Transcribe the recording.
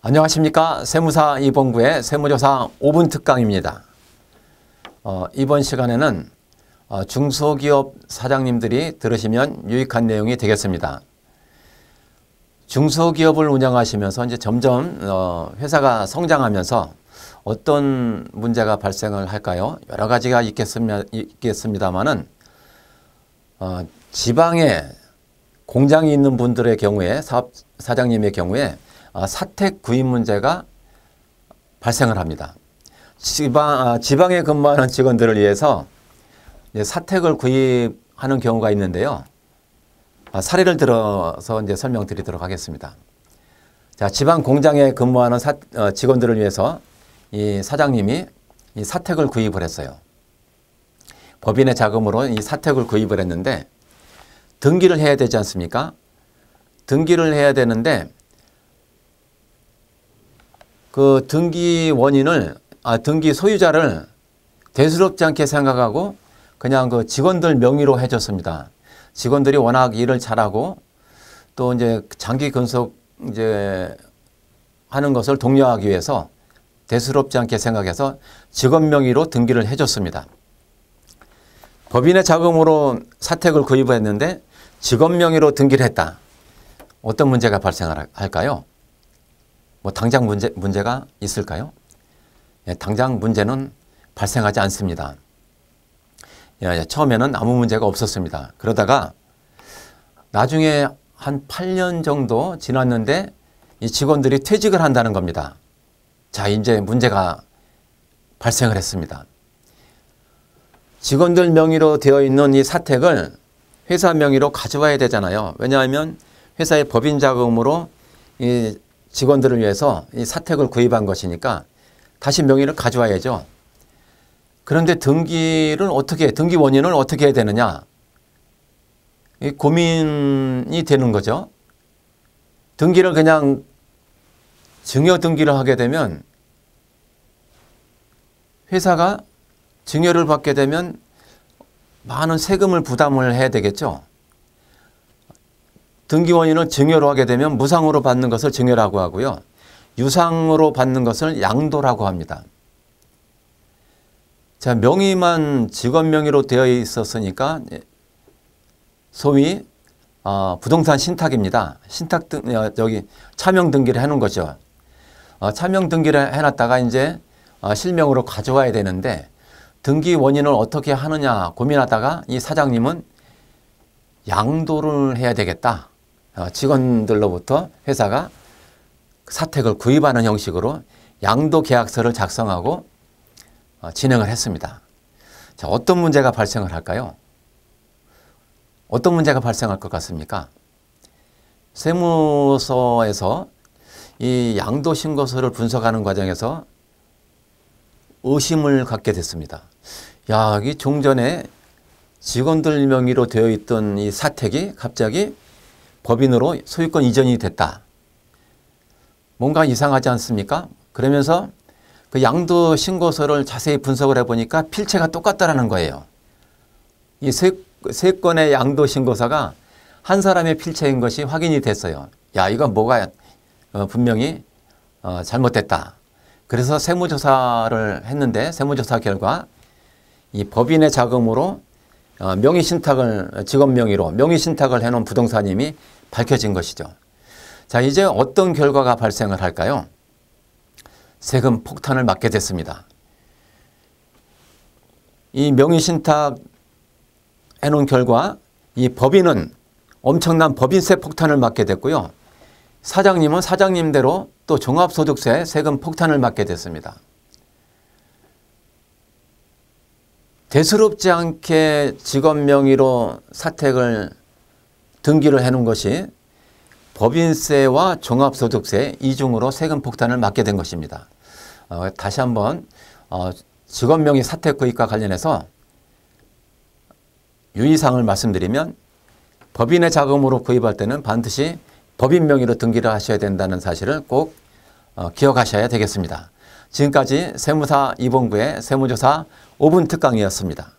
안녕하십니까 세무사 이봉구의 세무조사 5분 특강입니다. 어, 이번 시간에는 어, 중소기업 사장님들이 들으시면 유익한 내용이 되겠습니다. 중소기업을 운영하시면서 이제 점점 어, 회사가 성장하면서 어떤 문제가 발생을 할까요? 여러 가지가 있겠습니다, 만은 어, 지방에 공장이 있는 분들의 경우에 사업 사장님의 경우에 아, 사택 구입 문제가 발생을 합니다. 지방, 아, 지방에 근무하는 직원들을 위해서 사택을 구입하는 경우가 있는데요. 아, 사례를 들어서 이제 설명드리도록 하겠습니다. 자, 지방 공장에 근무하는 사, 어, 직원들을 위해서 이 사장님이 이 사택을 구입을 했어요. 법인의 자금으로 이 사택을 구입을 했는데 등기를 해야 되지 않습니까? 등기를 해야 되는데 그 등기 원인을 아, 등기 소유자를 대수롭지 않게 생각하고 그냥 그 직원들 명의로 해줬습니다. 직원들이 워낙 일을 잘하고 또 이제 장기 근속 이제 하는 것을 독려하기 위해서 대수롭지 않게 생각해서 직원 명의로 등기를 해줬습니다. 법인의 자금으로 사택을 구입했는데 직원 명의로 등기를 했다. 어떤 문제가 발생할까요? 뭐 당장 문제, 문제가 있을까요? 예, 당장 문제는 발생하지 않습니다. 예, 예 처음에는 아무 문제가 없었습니다. 그러다가 나중에 한 8년 정도 지났는데 이 직원들이 퇴직을 한다는 겁니다. 자, 이제 문제가 발생을 했습니다. 직원들 명의로 되어 있는 이 사택을 회사 명의로 가져와야 되잖아요. 왜냐하면 회사의 법인 자금으로 이 직원들을 위해서 이 사택을 구입한 것이니까 다시 명의를 가져와야죠. 그런데 등기를 어떻게, 등기 원인을 어떻게 해야 되느냐. 이 고민이 되는 거죠. 등기를 그냥 증여 등기를 하게 되면 회사가 증여를 받게 되면 많은 세금을 부담을 해야 되겠죠. 등기 원인을 증여로 하게 되면 무상으로 받는 것을 증여라고 하고요. 유상으로 받는 것을 양도라고 합니다. 자, 명의만 직원 명의로 되어 있었으니까 소위 어, 부동산 신탁입니다. 신탁 등 어, 여기 차명 등기를 해 놓은 거죠. 어, 차명 등기를 해 놨다가 이제 어, 실명으로 가져와야 되는데 등기 원인을 어떻게 하느냐 고민하다가 이 사장님은 양도를 해야 되겠다. 어, 직원들로부터 회사가 사택을 구입하는 형식으로 양도 계약서를 작성하고 어, 진행을 했습니다. 자, 어떤 문제가 발생을 할까요? 어떤 문제가 발생할 것 같습니까? 세무서에서 이 양도 신고서를 분석하는 과정에서 의심을 갖게 됐습니다. 야, 이 종전에 직원들 명의로 되어 있던 이 사택이 갑자기 법인으로 소유권 이전이 됐다. 뭔가 이상하지 않습니까? 그러면서 그 양도 신고서를 자세히 분석을 해보니까 필체가 똑같다라는 거예요. 이 세, 세 건의 양도 신고서가 한 사람의 필체인 것이 확인이 됐어요. 야, 이건 뭐가 어, 분명히 어, 잘못됐다. 그래서 세무조사를 했는데 세무조사 결과 이 법인의 자금으로 어, 명의신탁을 직업 명의로 명의신탁을 해놓은 부동산임이 밝혀진 것이죠. 자, 이제 어떤 결과가 발생을 할까요? 세금 폭탄을 맞게 됐습니다. 이 명의신탁 해놓은 결과 이 법인은 엄청난 법인세 폭탄을 맞게 됐고요. 사장님은 사장님대로 또 종합소득세 세금 폭탄을 맞게 됐습니다. 대수롭지 않게 직업 명의로 사택을 등기를 해놓은 것이 법인세와 종합소득세 이중으로 세금 폭탄을 맞게 된 것입니다. 어, 다시 한번 어, 직업명의 사태 구입과 관련해서 유의사항을 말씀드리면 법인의 자금으로 구입할 때는 반드시 법인 명의로 등기를 하셔야 된다는 사실을 꼭 어, 기억하셔야 되겠습니다. 지금까지 세무사 이봉구의 세무조사 5분 특강이었습니다.